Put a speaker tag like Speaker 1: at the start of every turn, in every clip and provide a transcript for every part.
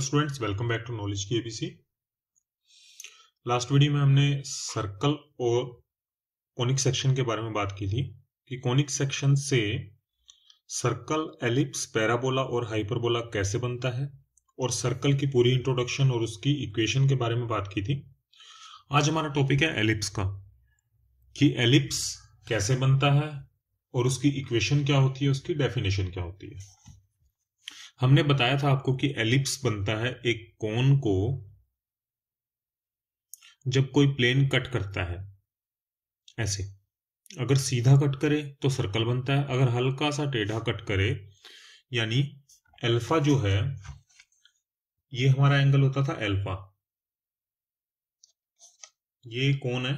Speaker 1: hello students welcome back to knowledge की ABC last video में हमने सर्कल और कॉनिक सेक्शन के बारे में बात की थी कि कॉनिक सेक्शन से सर्कल एलिप्स पैराबोला और हाइपरबोला कैसे बनता है और सर्कल की पूरी इंट्रोडक्शन और उसकी इक्वेशन के बारे में बात की थी आज हमारा टॉपिक है एलिप्स का कि एलिप्स कैसे बनता है और उसकी इक्वेशन क्या होती है उसकी डेफिनेशन क्या होती है हमने बताया था आपको कि एलिप्स बनता है एक कोन को जब कोई प्लेन कट करता है ऐसे अगर सीधा कट करे तो सर्कल बनता है अगर हल्का सा टेढ़ा कट करे यानी अल्फा जो है ये हमारा एंगल होता था अल्फा ये कौन है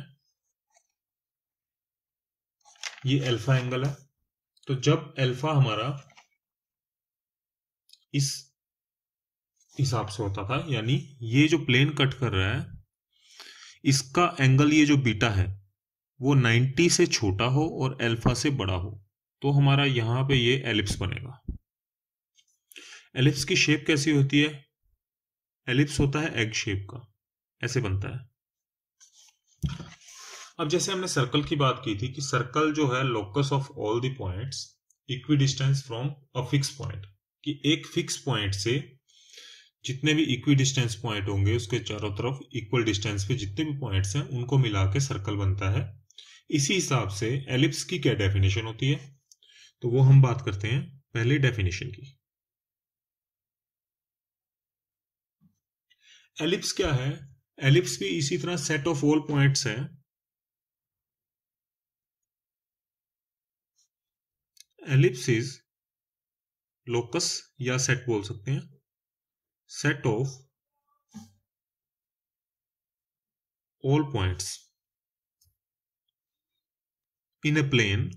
Speaker 1: ये अल्फा एंगल है तो जब अल्फा हमारा इस हिसाब से होता था यानी ये जो प्लेन कट कर रहा है इसका एंगल ये जो बीटा है वो 90 से छोटा हो और अल्फा से बड़ा हो तो हमारा यहां पे ये एलिप्स बनेगा एलिप्स की शेप कैसी होती है एलिप्स होता है एग शेप का ऐसे बनता है अब जैसे हमने सर्कल की बात की थी कि सर्कल जो है locus of all the points equidistant from a fix point कि एक फिक्स पॉइंट से जितने भी इक्वी डिस्टेंस पॉइंट होंगे उसके चारों तरफ इक्वल डिस्टेंस पे जितने भी पॉइंट्स हैं उनको मिला के सर्कल बनता है इसी हिसाब से एलिप्स की क्या डेफिनेशन होती है तो वो हम बात करते हैं पहले डेफिनेशन की एलिप्स क्या है एलिप्स भी इसी तरह सेट ऑफ ऑल पॉइंट्स है एलिप्स इज लोकस या सेट बोल सकते हैं set of all points in a plane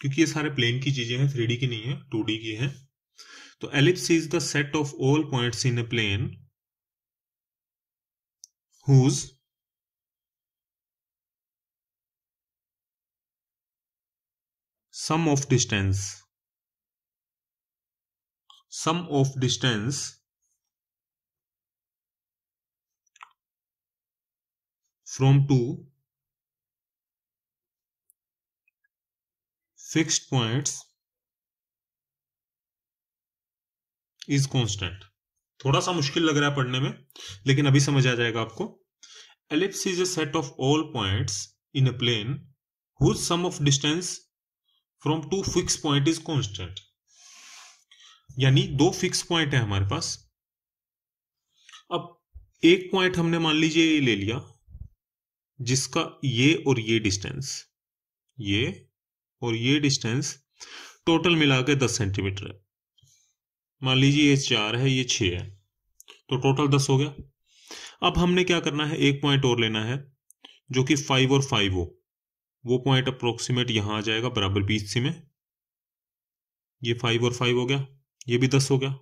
Speaker 1: क्योंकि ये सारे प्लेन की चीजें हैं थ्री की नहीं है टू की है तो ellipse is the set of all points in a plane whose sum of distance sum of distance from two fixed points is constant थोड़ा सा मुश्किल लग रहा है पढ़ने में लेकिन अभी समझ आ जाएगा आपको ellipse is a set of all points in a plane whose sum of distance from two fix point is constant यानी दो फिक्स पॉइंट है हमारे पास अब एक पॉइंट हमने मान लीजिए ये ले लिया जिसका ये और ये डिस्टेंस ये और ये डिस्टेंस टोटल मिला के दस सेंटीमीटर है मान लीजिए ये चार है ये छ है तो टोटल दस हो गया अब हमने क्या करना है एक पॉइंट और लेना है जो कि फाइव और फाइव हो वो पॉइंट अप्रोक्सीमेट यहाँ आ जाएगा बराबर बीस सी में ये फाइव और फाइव हो गया ये भी दस हो गया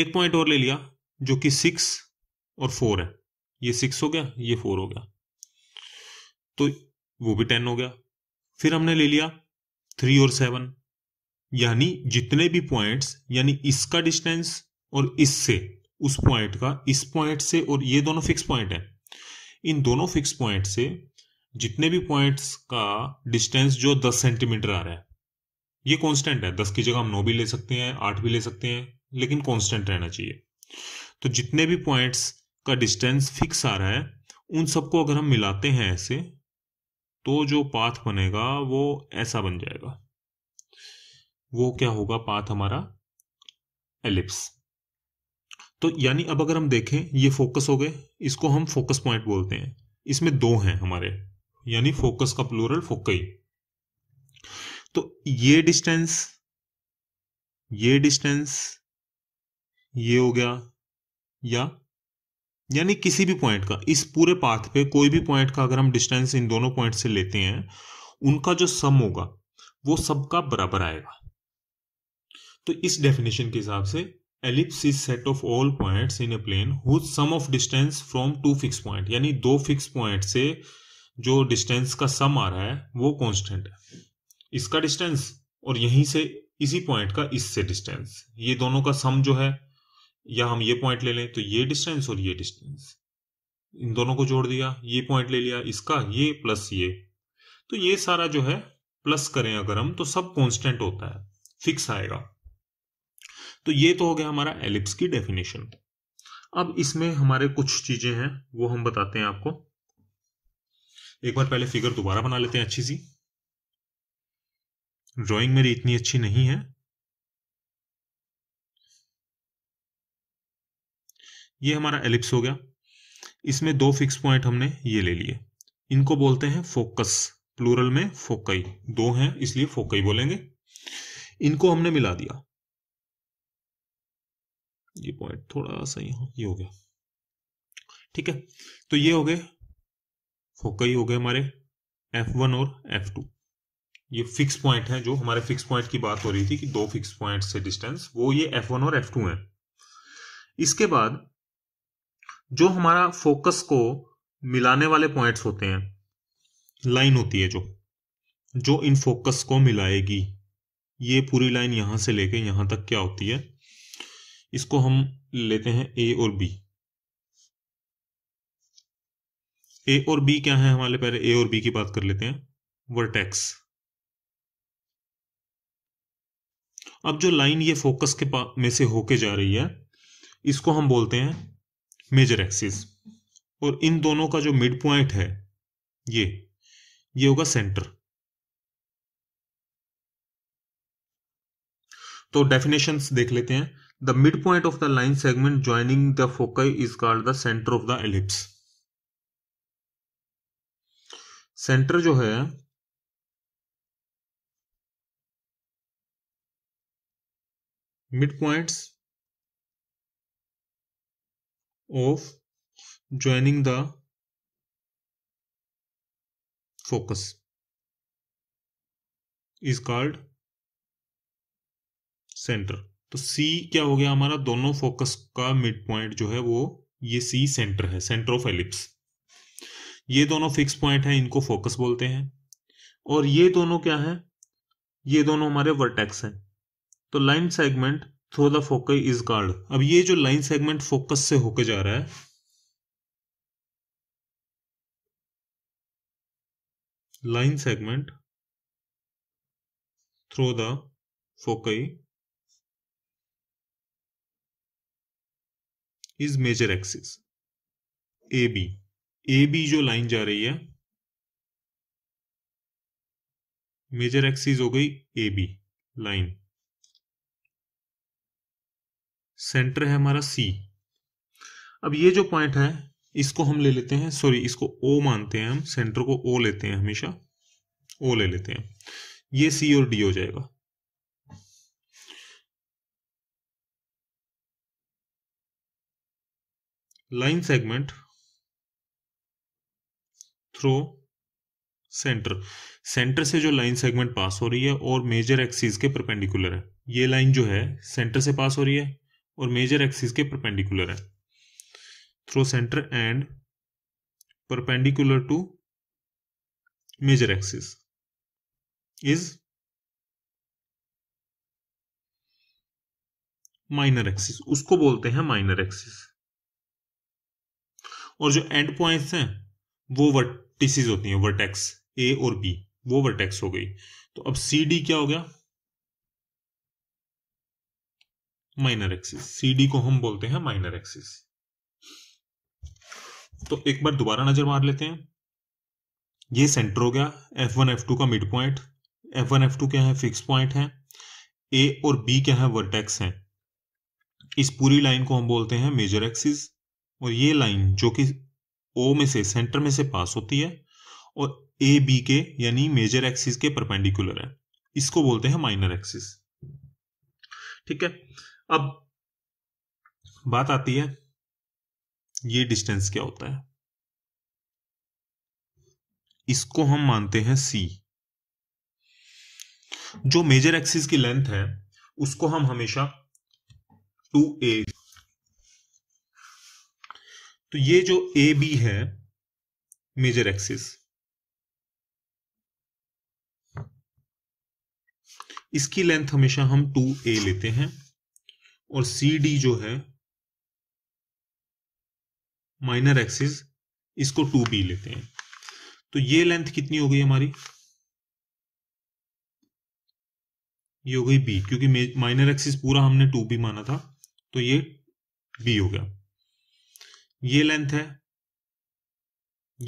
Speaker 1: एक पॉइंट और ले लिया जो कि सिक्स और फोर है ये सिक्स हो गया ये फोर हो गया तो वो भी टेन हो गया फिर हमने ले लिया थ्री और सेवन यानी जितने भी पॉइंट्स यानी इसका डिस्टेंस और इससे उस पॉइंट का इस पॉइंट से और ये दोनों फिक्स पॉइंट है इन दोनों फिक्स पॉइंट से जितने भी पॉइंट्स का डिस्टेंस जो दस सेंटीमीटर आ रहा है ये कांस्टेंट है दस की जगह हम नौ भी ले सकते हैं आठ भी ले सकते हैं लेकिन कांस्टेंट रहना चाहिए तो जितने भी पॉइंट्स का डिस्टेंस फिक्स आ रहा है उन सबको अगर हम मिलाते हैं ऐसे तो जो पाथ बनेगा वो ऐसा बन जाएगा वो क्या होगा पाथ हमारा एलिप्स तो यानी अब अगर हम देखें ये फोकस हो गए इसको हम फोकस पॉइंट बोलते हैं इसमें दो हैं हमारे यानी फोकस का प्लूरल फोकई तो ये डिस्टेंस ये डिस्टेंस ये हो गया या यानी किसी भी पॉइंट का इस पूरे पाथ पे कोई भी पॉइंट का अगर हम डिस्टेंस इन दोनों पॉइंट से लेते हैं उनका जो सम होगा वो सबका बराबर आएगा तो इस डेफिनेशन के हिसाब से ellipse is set of all points in a plane who sum of distance from two fix point यानी दो फिक्स पॉइंट से जो डिस्टेंस का सम आ रहा है वो कांस्टेंट है इसका डिस्टेंस और यहीं से इसी पॉइंट का इससे डिस्टेंस ये दोनों का सम जो है या हम ये पॉइंट ले लें तो ये डिस्टेंस और ये डिस्टेंस इन दोनों को जोड़ दिया ये पॉइंट ले लिया इसका ये प्लस ये तो ये सारा जो है प्लस करें अगर हम तो सब कांस्टेंट होता है फिक्स आएगा तो ये तो हो गया हमारा एलिप्स की डेफिनेशन अब इसमें हमारे कुछ चीजें हैं वो हम बताते हैं आपको एक बार पहले फिगर दोबारा बना लेते हैं अच्छी सी ड्राइंग मेरी इतनी अच्छी नहीं है ये हमारा एलिप्स हो गया इसमें दो फिक्स पॉइंट हमने ये ले लिए इनको बोलते हैं फोकस प्लूरल में फोकई दो हैं इसलिए फोकई बोलेंगे इनको हमने मिला दिया ये पॉइंट थोड़ा सा यहां ये हो गया ठीक है तो ये हो गए होकर ही हो गए हमारे एफ वन और एफ टू ये फिक्स पॉइंट है जो हमारे फिक्स पॉइंट की बात हो रही थी कि दो फिक्स पॉइंट से डिस्टेंस वो ये एफ वन और एफ टू है इसके बाद जो हमारा फोकस को मिलाने वाले पॉइंट्स होते हैं लाइन होती है जो जो इन फोकस को मिलाएगी ये पूरी लाइन यहां से लेके यहां तक क्या होती है इसको हम लेते हैं ए और बी ए और बी क्या है हमारे पहले ए और बी की बात कर लेते हैं वर्टेक्स अब जो लाइन ये फोकस के में से होके जा रही है इसको हम बोलते हैं मेजर एक्सिस और इन दोनों का जो मिड पॉइंट है ये ये होगा सेंटर तो डेफिनेशन देख लेते हैं the mid point of the line segment joining the focus is called the centre of the ellipse centre जो है mid points of joining the focus is called centre तो सी क्या हो गया हमारा दोनों फोकस का मिड पॉइंट जो है वो ये सी सेंटर है सेंटर ऑफ एलिप्स ये दोनों फिक्स पॉइंट हैं इनको फोकस बोलते हैं और ये दोनों क्या है ये दोनों हमारे वर्टेक्स हैं तो line segment through the focus is chord अब ये जो लाइन सेगमेंट फोकस से होके जा रहा है line segment through the foci is major axis A B A B जो लाइन जा रही है मेजर एक्सिस हो गई ए बी लाइन सेंटर है हमारा सी अब ये जो पॉइंट है इसको हम ले लेते हैं सॉरी इसको ओ मानते हैं हम सेंटर को ओ लेते हैं हमेशा ओ ले लेते हैं ये सी और डी हो जाएगा line segment through centre centre से जो लाइन सेगमेंट पास हो रही है और मेजर एक्सिस के परपेंडिकुलर है ये लाइन जो है सेंटर से पास हो रही है और मेजर एक्सिस के परपेंडिकुलर है through centre and perpendicular to major axis is minor axis उसको बोलते हैं माइनर एक्सिस और जो एंड पॉइंट्स हैं वो वर्ट टीसीज होती हैं वर्टेक्स ए और बी वो वर्टेक्स हो गई तो अब सी डी क्या हो गया माइनर एक्सिस सी डी को हम बोलते हैं माइनर एक्सिस तो एक बार दोबारा नजर मार लेते हैं ये सेंटर हो गया एफ वन एफ टू का mid point F one F two क्या है फिक्स पॉइंट है ए और बी क्या है वर्टेक्स है इस पूरी लाइन को हम बोलते हैं मेजर एक्सिस और ये लाइन जो कि ओ में से सेंटर में से पास होती है और ए बी के यानी मेजर एक्सिस के परपेंडिकुलर है इसको बोलते हैं माइनर एक्सिस ठीक है अब बात आती है ये डिस्टेंस क्या होता है इसको हम मानते हैं सी जो मेजर एक्सिस की लेंथ है उसको हम हमेशा टू ए तो ये जो ए बी है मेजर एक्सिस इसकी लेंथ हमेशा हम टू ए लेते हैं और सी डी जो है माइनर एक्सिस इसको टू बी लेते हैं तो ये लेंथ कितनी हो गई हमारी ये हो गई बी क्योंकि माइनर एक्सिस पूरा हमने टू बी माना था तो ये बी हो गया ये लेंथ है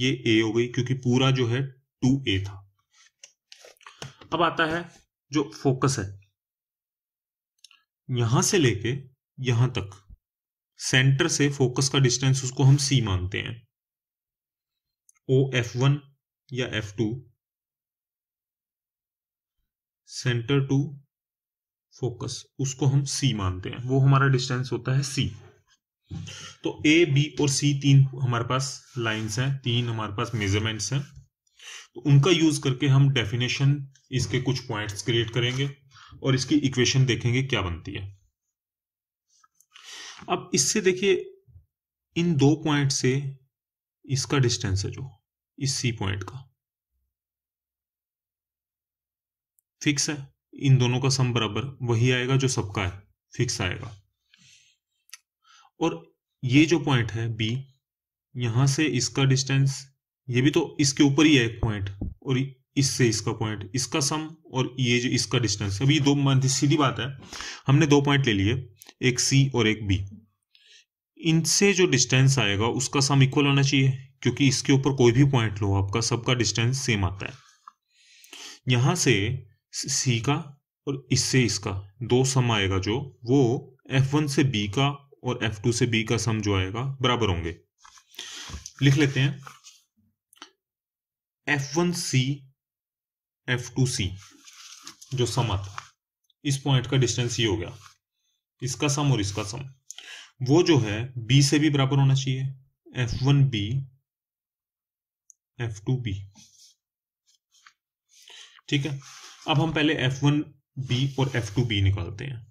Speaker 1: ये ए हो गई क्योंकि पूरा जो है टू ए था अब आता है जो फोकस है यहां से लेके यहां तक सेंटर से फोकस का डिस्टेंस उसको हम सी मानते हैं ओ एफ वन या F two centre to focus उसको हम सी मानते हैं वो हमारा डिस्टेंस होता है सी तो ए बी और सी तीन हमारे पास लाइंस हैं तीन हमारे पास मेजरमेंट्स हैं तो उनका यूज करके हम डेफिनेशन इसके कुछ पॉइंट्स क्रिएट करेंगे और इसकी इक्वेशन देखेंगे क्या बनती है अब इससे देखिए इन दो पॉइंट से इसका डिस्टेंस है जो इस सी पॉइंट का फिक्स है इन दोनों का सम बराबर वही आएगा जो सबका है फिक्स आएगा और ये जो पॉइंट है बी यहां से इसका डिस्टेंस ये भी तो इसके ऊपर ही है एक पॉइंट और इससे इसका पॉइंट इसका सम और ये जो इसका डिस्टेंस अभी दो सीधी बात है हमने दो पॉइंट ले लिए एक सी और एक बी इनसे जो डिस्टेंस आएगा उसका सम इक्वल होना चाहिए क्योंकि इसके ऊपर कोई भी पॉइंट लो आपका सबका डिस्टेंस सेम आता है यहां से सी का और इससे इसका दो सम आएगा जो वो एफ वन से बी का और एफ टू से बी का सम जो आएगा बराबर होंगे लिख लेते हैं F one C F two C जो सम आता इस पॉइंट का डिस्टेंस ये हो गया इसका सम और इसका सम वो जो है बी से भी बराबर होना चाहिए F one B F two B ठीक है अब हम पहले एफ वन बी और एफ टू बी निकालते हैं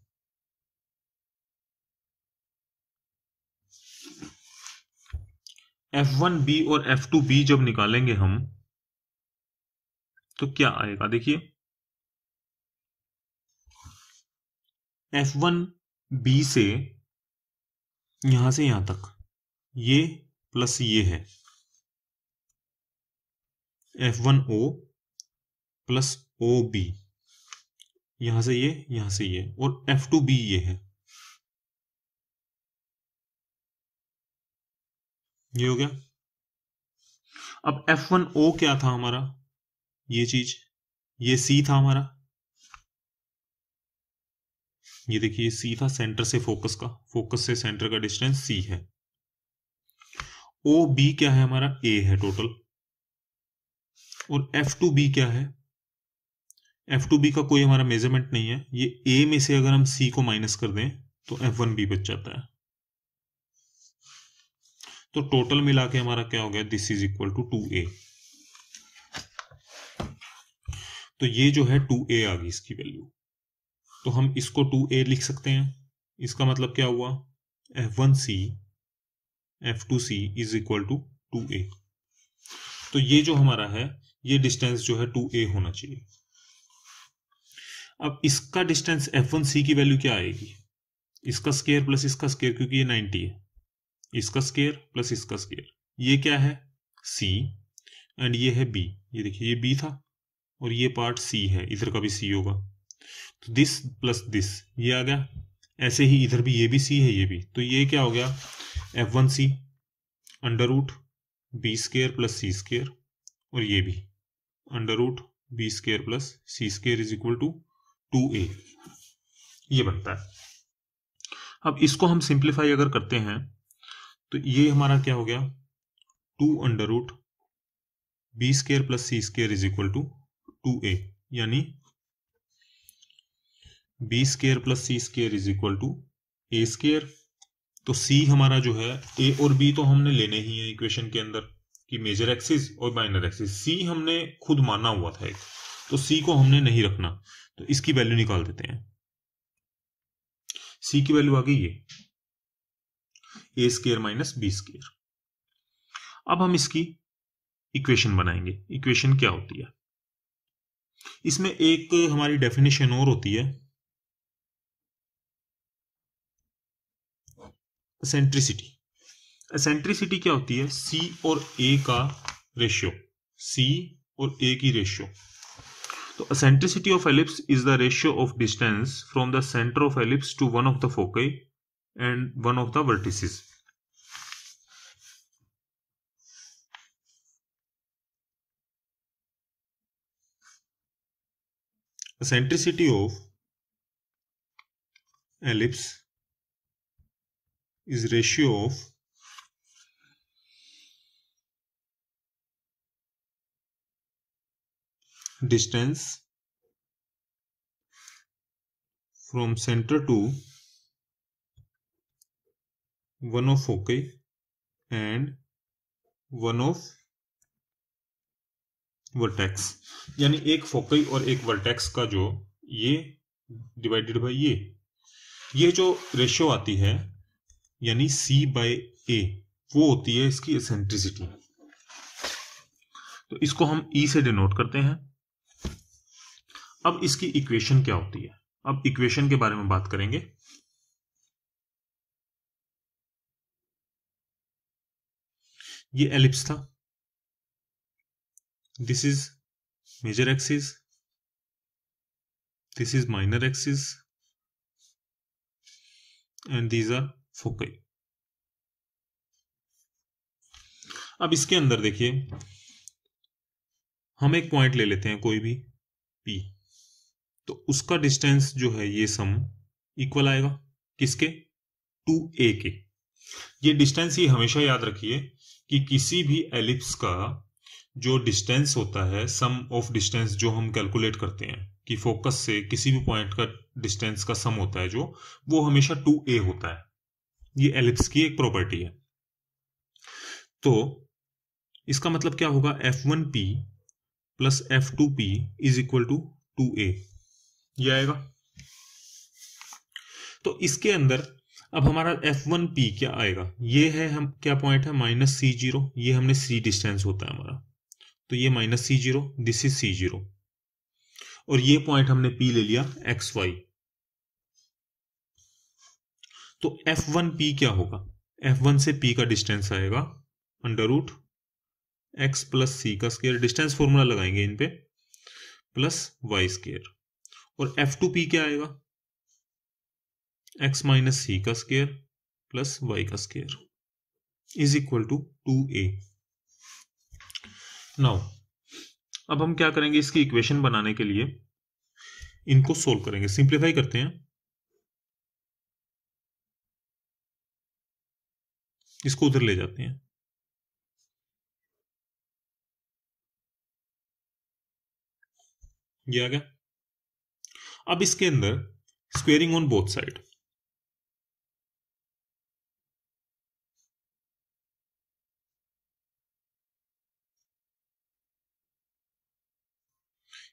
Speaker 1: एफ वन बी और एफ टू बी जब निकालेंगे हम तो क्या आएगा देखिए एफ वन बी से यहां से यहां तक ये प्लस ये है F one O plus O B यहां से ये यहां से ये और एफ टू बी ये है ये हो गया अब एफ वन ओ क्या था हमारा ये चीज ये सी था हमारा ये देखिए सी था सेंटर से फोकस का फोकस से सेंटर का डिस्टेंस सी है ओ बी क्या है हमारा ए है टोटल और एफ टू बी क्या है एफ टू बी का कोई हमारा मेजरमेंट नहीं है ये ए में से अगर हम सी को माइनस कर दें तो एफ वन बी बच जाता है तो टोटल मिला के हमारा क्या हो गया this is equal to two A तो ये जो है टू ए आ गई इसकी वैल्यू तो हम इसको टू ए लिख सकते हैं इसका मतलब क्या हुआ F one C F two C is equal to two A तो ये जो हमारा है ये डिस्टेंस जो है टू ए होना चाहिए अब इसका डिस्टेंस एफ वन सी की वैल्यू क्या आएगी इसका स्केयर प्लस इसका स्केयर क्योंकि ये नाइनटी है इसका स्केयर प्लस इसका स्केयर ये क्या है सी एंड ये है बी ये देखिए ये बी था और ये पार्ट सी है इधर का भी सी होगा तो दिस प्लस दिस ये आ गया ऐसे ही इधर भी ये भी सी है ये भी तो ये क्या हो गया F one C under root B square plus सी स्केयर और ये भी under root B square plus C square is equal to two A ये बनता है अब इसको हम सिंप्लीफाई अगर करते हैं तो ये हमारा क्या हो गया two under root B square plus C square is equal to two A यानी B square plus C square is equal to A square तो सी हमारा जो है ए और बी तो हमने लेने ही है इक्वेशन के अंदर कि मेजर एक्सिस और माइनर एक्सिस सी हमने खुद माना हुआ था एक तो सी को हमने नहीं रखना तो इसकी वैल्यू निकाल देते हैं सी की वैल्यू आ गई ये A square minus B square अब हम इसकी इक्वेशन बनाएंगे इक्वेशन क्या होती है इसमें एक हमारी डेफिनेशन और होती है सेंट्रिसिटी सेंट्रिसिटी क्या होती है सी और ए का रेशियो सी और ए की रेशियो तो eccentricity of ellipse is the ratio of distance from the centre of ellipse to one of the foci and one of the vertices Eccentricity of ellipse is ratio of distance from center to one of OK and one of vertex यानी एक फोकई और एक vertex का जो ये divided by ये ये जो रेशियो आती है यानी सी बाय ए वो होती है इसकी एसेंट्रिसिटी तो इसको हम ई e से डिनोट करते हैं अब इसकी इक्वेशन क्या होती है अब इक्वेशन के बारे में बात करेंगे ये एलिप्स था this is major axis this is minor axis and these are focal अब इसके अंदर देखिए हम एक पॉइंट ले लेते हैं कोई भी पी तो उसका डिस्टेंस जो है ये सम इक्वल आएगा किसके टू ए के ये डिस्टेंस ही हमेशा याद रखिए कि किसी भी एलिप्स का जो डिस्टेंस होता है सम ऑफ डिस्टेंस जो हम कैलकुलेट करते हैं कि फोकस से किसी भी पॉइंट का डिस्टेंस का सम होता है जो वो हमेशा टू ए होता है ये एलिप्स की एक प्रॉपर्टी है तो इसका मतलब क्या होगा F one P plus F two P is equal to two A आएगा तो इसके अंदर अब हमारा एफ वन पी क्या आएगा ये है हम क्या पॉइंट है माइनस सी जीरो ये हमने सी डिस्टेंस होता है हमारा तो ये minus C zero this is C zero और ये पॉइंट हमने पी ले लिया एक्स वाई तो एफ वन पी क्या होगा एफ वन से पी का डिस्टेंस आएगा अंडर रूट एक्स प्लस सी का स्केयर डिस्टेंस फॉर्मूला लगाएंगे इन पे प्लस वाई स्केयर और एफ टू पी क्या आएगा एक्स माइनस सी का स्केयर प्लस वाई का square is equal to two A now अब हम क्या करेंगे इसकी इक्वेशन बनाने के लिए इनको सोल्व करेंगे सिंप्लीफाई करते हैं इसको उधर ले जाते हैं ये आ गया अब इसके अंदर स्क्वेयरिंग ऑन बोथ साइड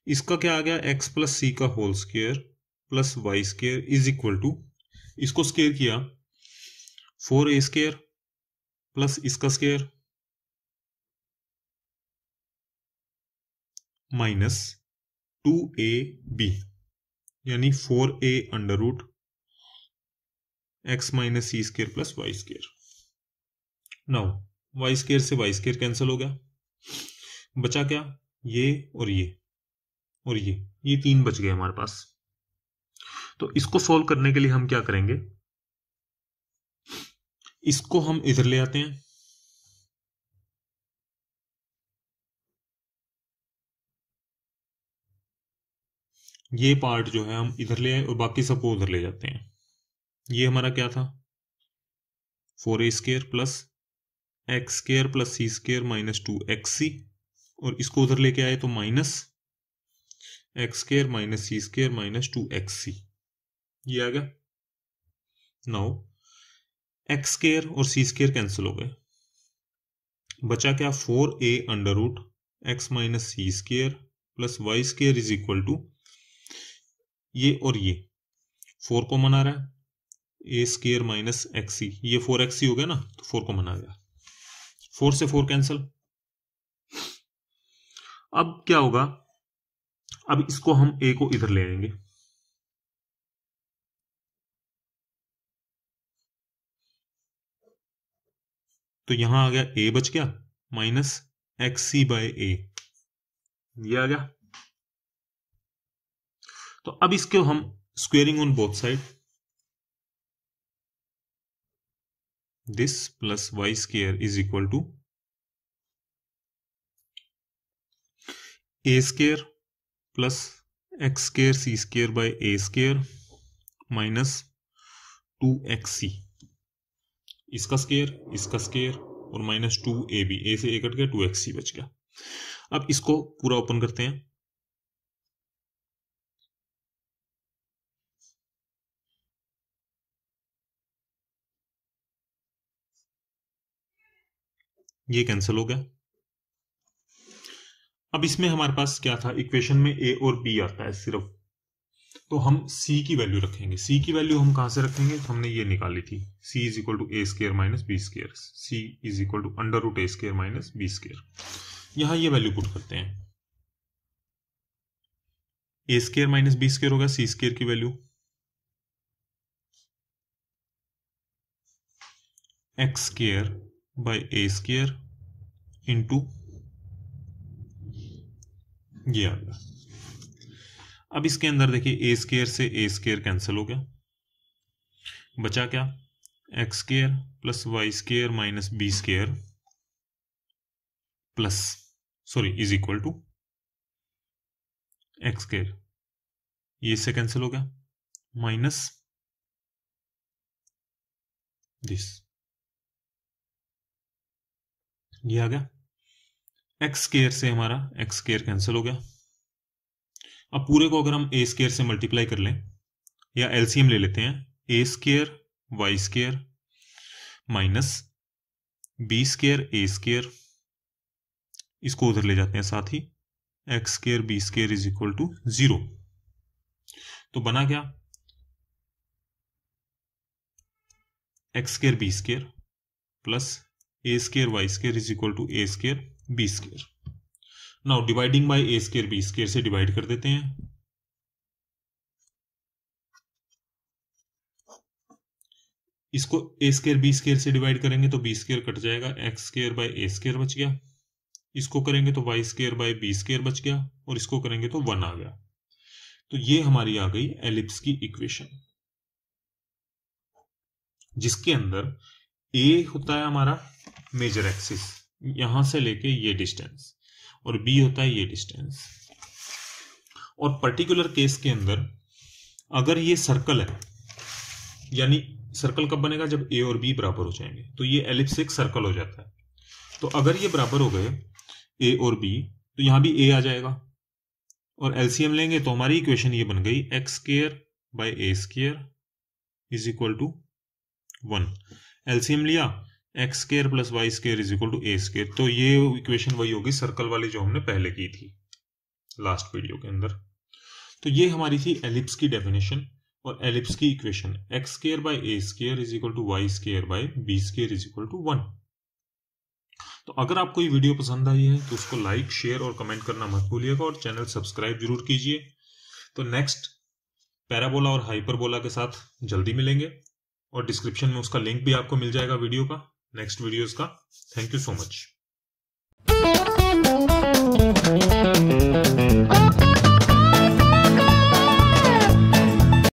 Speaker 1: इसका क्या आ गया एक्स प्लस सी का whole square plus Y square is equal to इसको स्केयर किया फोर ए स्केयर प्लस इसका square minus two a b यानी four a under root x minus c square plus Y square now y square से y square cancel हो गया बचा क्या ये और ये और ये ये तीन बच गए हमारे पास तो इसको सोल्व करने के लिए हम क्या करेंगे इसको हम इधर ले आते हैं ये पार्ट जो है हम इधर ले आए और बाकी सबको उधर ले जाते हैं ये हमारा क्या था four a square plus x square plus C square minus two x c और इसको उधर लेके आए तो minus x square minus c square minus two x c ये आ गया नाउ एक्स स्केयर और सी स्केयर कैंसिल हो गए बचा क्या four a under root x minus c square plus Y square is equal to ये और ये फोर कॉमन आ रहा है a square minus x c ये फोर एक्स सी हो गया ना तो फोर कॉमन आ गया फोर से फोर कैंसिल अब क्या होगा अब इसको हम ए को इधर ले आएंगे तो यहां आ गया ए बच गया minus x c by a ये आ गया तो अब इसके हम squaring on both side this plus Y square is equal to A square plus x square c square by a square minus two x c इसका स्केयर इसका square और minus two a B a से a cut गया two x c बच गया अब इसको पूरा ओपन करते हैं ये कैंसिल हो गया अब इसमें हमारे पास क्या था इक्वेशन में ए और बी आता है सिर्फ तो हम सी की वैल्यू रखेंगे सी की वैल्यू हम कहां से रखेंगे तो हमने ये निकाली थी c is equal to A square minus B square c is equal to under root a square minus B square यहां ये वैल्यू पुट करते हैं a square minus B square होगा सी स्केयर की value x square by a square into ये आ गया अब इसके अंदर देखिए ए स्केयर से ए स्केयर कैंसिल हो गया बचा क्या x square plus Y square minus B square plus sorry is equal to x square ये इससे कैंसिल हो गया माइनस दिस ये आ गया एक्स स्केयर से हमारा एक्स स्केयर कैंसिल हो गया अब पूरे को अगर हम ए स्केयर से मल्टीप्लाई कर लें या एलसीएम ले लेते हैं a square y square minus B square a square इसको उधर ले जाते हैं साथ ही x square b square is equal to zero तो बना क्या x square b square plus a square y square is equal to A square b square now dividing by a square b square से divide कर देते हैं इसको a square b square से divide करेंगे तो बी स्केयर कट जाएगा x square by a square बच गया इसको करेंगे तो y square by b square बच गया और इसको करेंगे तो वन आ गया तो ये हमारी आ गई एलिप्स की इक्वेशन जिसके अंदर ए होता है हमारा मेजर एक्सिस यहां से लेके ये डिस्टेंस और बी होता है ये डिस्टेंस और पर्टिकुलर केस के अंदर अगर ये सर्कल है यानी सर्कल कब बनेगा जब ए और बी बराबर हो जाएंगे तो ये एलिप्स एक सर्कल हो जाता है तो अगर ये बराबर हो गए ए और बी तो यहां भी ए आ जाएगा और एलसीएम लेंगे तो हमारी इक्वेशन ये बन गई x square by a square is equal to one LCM लिया x square plus Y square is equal to A square तो ये इक्वेशन वही होगी सर्कल वाली जो हमने पहले की थी लास्ट वीडियो के अंदर तो ये हमारी थी एलिप्स की डेफिनेशन और एलिप्स की equation x square by a square is equal to y square by b square is equal to one तो अगर आपको ये वीडियो पसंद आई है तो उसको लाइक शेयर और कमेंट करना मत भूलिएगा और चैनल सब्सक्राइब जरूर कीजिए तो नेक्स्ट पैराबोला और हाइपरबोला के साथ जल्दी मिलेंगे और डिस्क्रिप्शन में उसका लिंक भी आपको मिल जाएगा वीडियो का नेक्स्ट वीडियोस का थैंक यू सो मच